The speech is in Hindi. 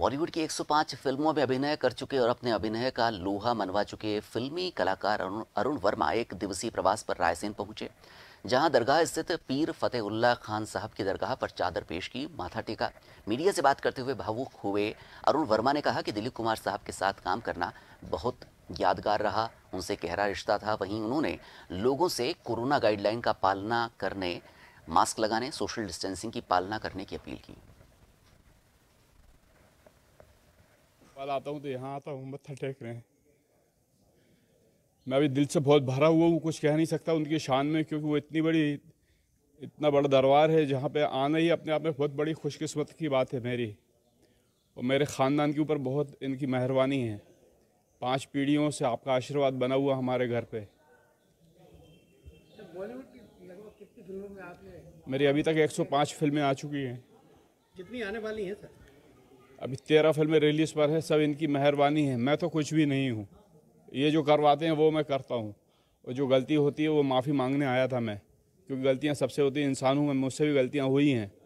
बॉलीवुड की 105 फिल्मों में अभिनय कर चुके और अपने अभिनय का लोहा मनवा चुके फिल्मी कलाकार अरुण वर्मा एक दिवसीय प्रवास पर रायसेन पहुंचे जहां दरगाह स्थित पीर फतेह उल्ला खान साहब की दरगाह पर चादर पेश की माथा टेका मीडिया से बात करते हुए भावुक हुए अरुण वर्मा ने कहा कि दिलीप कुमार साहब के साथ काम करना बहुत यादगार रहा उनसे गहरा रिश्ता था वहीं उन्होंने लोगों से कोरोना गाइडलाइन का पालना करने मास्क लगाने सोशल डिस्टेंसिंग की पालना करने की अपील की पल आता हूँ तो यहाँ आता हूँ मत्था टेक रहे हैं मैं अभी दिल से बहुत भरा हुआ हूँ कुछ कह नहीं सकता उनकी शान में क्योंकि वो इतनी बड़ी इतना बड़ा दरबार है जहाँ पे आना ही अपने आप में बहुत बड़ी खुशकिस्मत की बात है मेरी और मेरे ख़ानदान के ऊपर बहुत इनकी मेहरबानी है पांच पीढ़ियों से आपका आशीर्वाद बना हुआ हमारे घर पे मेरी अभी तक 105 फिल्में आ चुकी हैं कितनी आने वाली हैं सर अभी तेरह फिल्में रिलीज पर हैं सब इनकी मेहरबानी है मैं तो कुछ भी नहीं हूँ ये जो करवाते हैं वो मैं करता हूँ और जो गलती होती है वो माफ़ी मांगने आया था मैं क्योंकि गलतियाँ सबसे होती हैं इंसान हूँ मैं मुझसे भी गलतियाँ हुई हैं